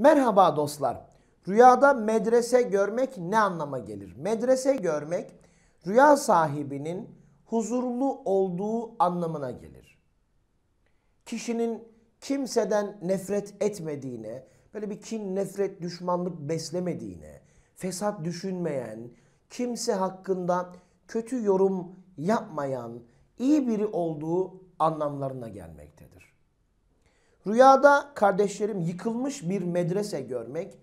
Merhaba dostlar. Rüyada medrese görmek ne anlama gelir? Medrese görmek rüya sahibinin huzurlu olduğu anlamına gelir. Kişinin kimseden nefret etmediğine, böyle bir kin, nefret, düşmanlık beslemediğine, fesat düşünmeyen, kimse hakkında kötü yorum yapmayan, iyi biri olduğu anlamlarına gelmektedir. Rüyada kardeşlerim yıkılmış bir medrese görmek,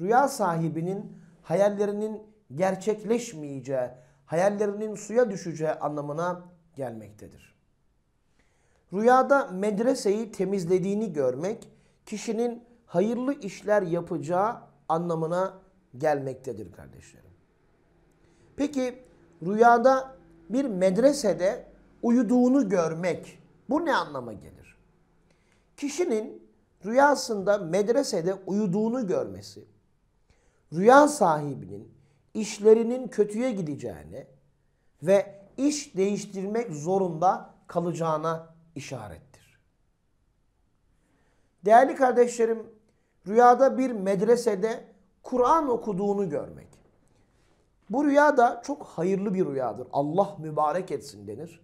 rüya sahibinin hayallerinin gerçekleşmeyeceği, hayallerinin suya düşeceği anlamına gelmektedir. Rüyada medreseyi temizlediğini görmek, kişinin hayırlı işler yapacağı anlamına gelmektedir kardeşlerim. Peki rüyada bir medresede uyuduğunu görmek bu ne anlama gelir? Kişinin rüyasında medresede uyuduğunu görmesi, rüya sahibinin işlerinin kötüye gideceğini ve iş değiştirmek zorunda kalacağına işarettir. Değerli kardeşlerim, rüyada bir medresede Kur'an okuduğunu görmek. Bu rüya da çok hayırlı bir rüyadır. Allah mübarek etsin denir.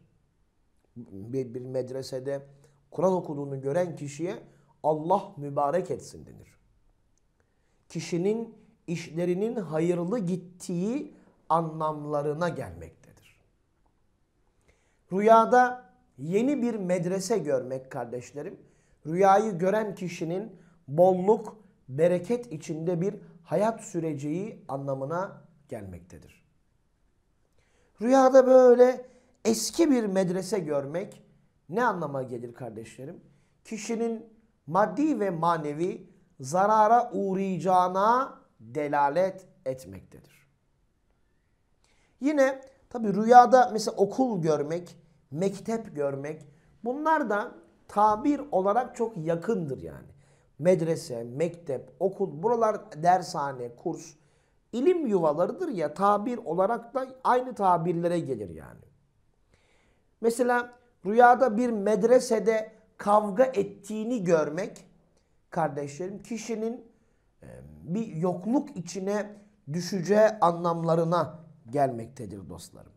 Bir, bir medresede Kur'an okuduğunu gören kişiye Allah mübarek etsin denir. Kişinin işlerinin hayırlı gittiği anlamlarına gelmektedir. Rüyada yeni bir medrese görmek kardeşlerim, rüyayı gören kişinin bolluk, bereket içinde bir hayat süreceği anlamına gelmektedir. Rüyada böyle eski bir medrese görmek, ne anlama gelir kardeşlerim? Kişinin maddi ve manevi zarara uğrayacağına delalet etmektedir. Yine tabi rüyada mesela okul görmek, mektep görmek bunlar da tabir olarak çok yakındır yani. Medrese, mektep, okul buralar dershane, kurs ilim yuvalarıdır ya tabir olarak da aynı tabirlere gelir yani. Mesela Rüyada bir medresede kavga ettiğini görmek kardeşlerim kişinin e, bir yokluk içine düşeceği anlamlarına gelmektedir dostlarım.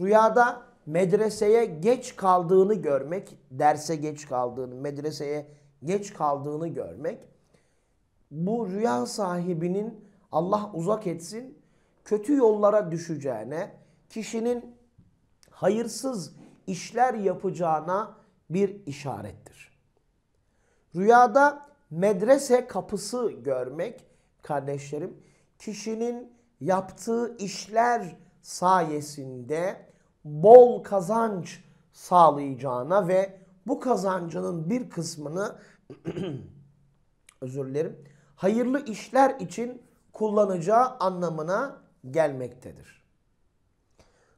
Rüyada medreseye geç kaldığını görmek, derse geç kaldığını, medreseye geç kaldığını görmek bu rüya sahibinin Allah uzak etsin kötü yollara düşeceğine, kişinin hayırsız işler yapacağına bir işarettir. Rüyada medrese kapısı görmek kardeşlerim kişinin yaptığı işler sayesinde bol kazanç sağlayacağına ve bu kazancının bir kısmını özür dilerim hayırlı işler için kullanacağı anlamına gelmektedir.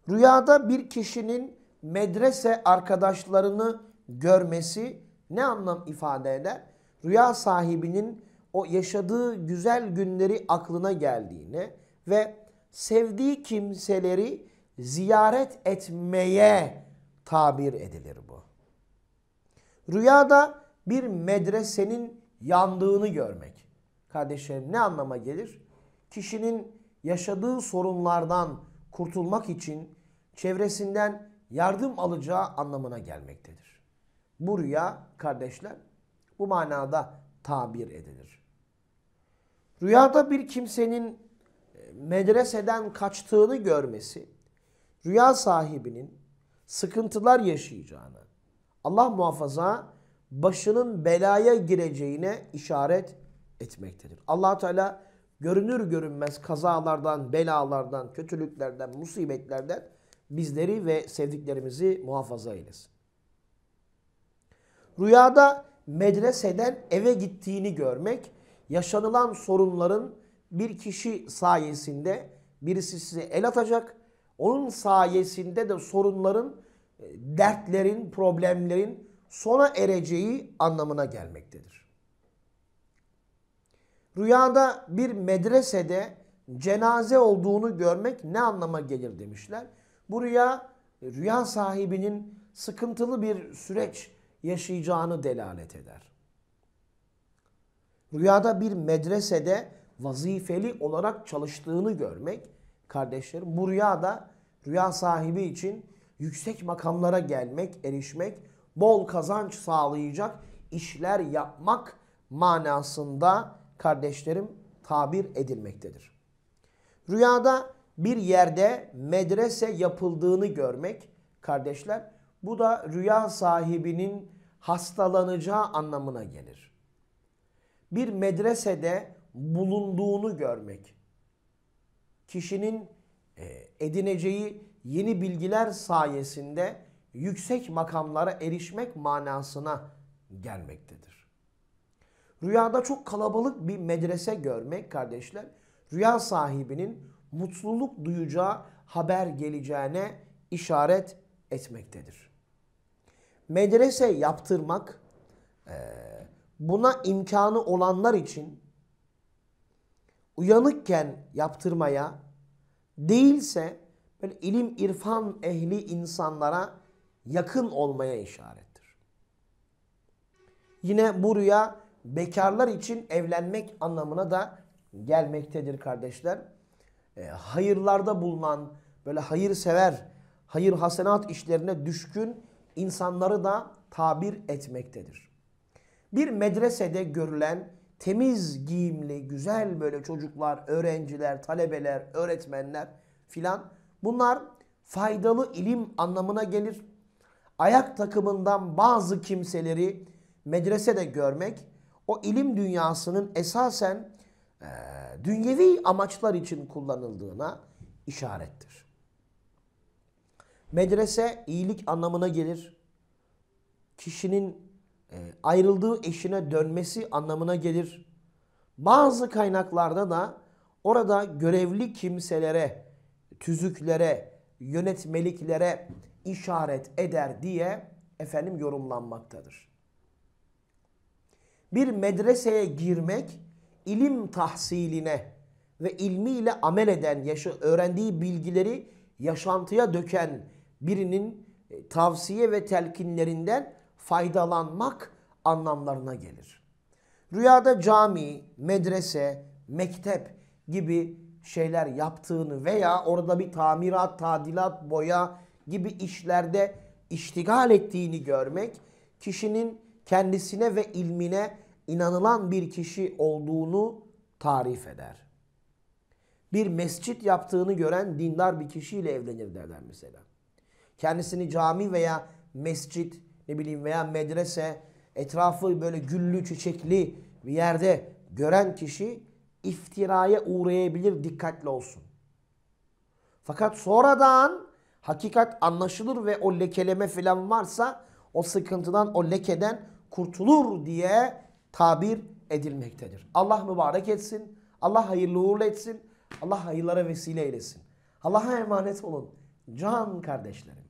Rüyada bir kişinin medrese arkadaşlarını görmesi ne anlam ifade eder? Rüya sahibinin o yaşadığı güzel günleri aklına geldiğini ve sevdiği kimseleri ziyaret etmeye tabir edilir bu. Rüyada bir medresenin yandığını görmek. Kardeşlerim ne anlama gelir? Kişinin yaşadığı sorunlardan kurtulmak için çevresinden yardım alacağı anlamına gelmektedir. Bu rüya kardeşler bu manada tabir edilir. Rüyada bir kimsenin e, medreseden kaçtığını görmesi, rüya sahibinin sıkıntılar yaşayacağını, Allah muhafaza başının belaya gireceğine işaret etmektedir. allah Teala görünür görünmez kazalardan, belalardan, kötülüklerden, musibetlerden bizleri ve sevdiklerimizi muhafaza eylesin. Rüyada medreseden eve gittiğini görmek, yaşanılan sorunların bir kişi sayesinde birisi size el atacak, onun sayesinde de sorunların, e, dertlerin, problemlerin sona ereceği anlamına gelmektedir. Rüyada bir medresede cenaze olduğunu görmek ne anlama gelir demişler. Bu rüya rüya sahibinin sıkıntılı bir süreç yaşayacağını delalet eder. Rüyada bir medresede vazifeli olarak çalıştığını görmek kardeşlerim bu rüyada rüya sahibi için yüksek makamlara gelmek, erişmek, bol kazanç sağlayacak işler yapmak manasında kardeşlerim tabir edilmektedir. Rüyada bir yerde medrese yapıldığını görmek kardeşler bu da rüya sahibinin hastalanacağı anlamına gelir. Bir medresede bulunduğunu görmek kişinin e, edineceği yeni bilgiler sayesinde yüksek makamlara erişmek manasına gelmektedir. Rüyada çok kalabalık bir medrese görmek kardeşler, rüya sahibinin mutluluk duyacağı haber geleceğine işaret etmektedir. Medrese yaptırmak e, buna imkanı olanlar için uyanıkken yaptırmaya değilse böyle ilim irfan ehli insanlara yakın olmaya işarettir. Yine bu rüya bekarlar için evlenmek anlamına da gelmektedir kardeşler e, hayırlarda bulunan, böyle hayırsever, hayır hasenat işlerine düşkün insanları da tabir etmektedir. Bir medresede görülen temiz giyimli, güzel böyle çocuklar, öğrenciler, talebeler, öğretmenler filan bunlar faydalı ilim anlamına gelir. Ayak takımından bazı kimseleri medresede görmek o ilim dünyasının esasen e, dünyevi amaçlar için kullanıldığına işarettir. Medrese iyilik anlamına gelir. Kişinin e, ayrıldığı eşine dönmesi anlamına gelir. Bazı kaynaklarda da orada görevli kimselere, tüzüklere, yönetmeliklere işaret eder diye efendim yorumlanmaktadır. Bir medreseye girmek ilim tahsiline ve ilmiyle amel eden, yaşı, öğrendiği bilgileri yaşantıya döken birinin e, tavsiye ve telkinlerinden faydalanmak anlamlarına gelir. Rüyada cami, medrese, mektep gibi şeyler yaptığını veya orada bir tamirat, tadilat, boya gibi işlerde iştigal ettiğini görmek kişinin kendisine ve ilmine inanılan bir kişi olduğunu tarif eder. Bir mescit yaptığını gören dindar bir kişiyle evlenir derler mesela. Kendisini cami veya mescit ne bileyim veya medrese etrafı böyle güllü çiçekli bir yerde gören kişi iftiraya uğrayabilir dikkatli olsun. Fakat sonradan hakikat anlaşılır ve o lekeleme falan varsa o sıkıntıdan o lekeden kurtulur diye tabir edilmektedir. Allah mübarek etsin. Allah hayırlı uğurlu etsin. Allah hayırlara vesile eylesin. Allah'a emanet olun. Can kardeşlerim.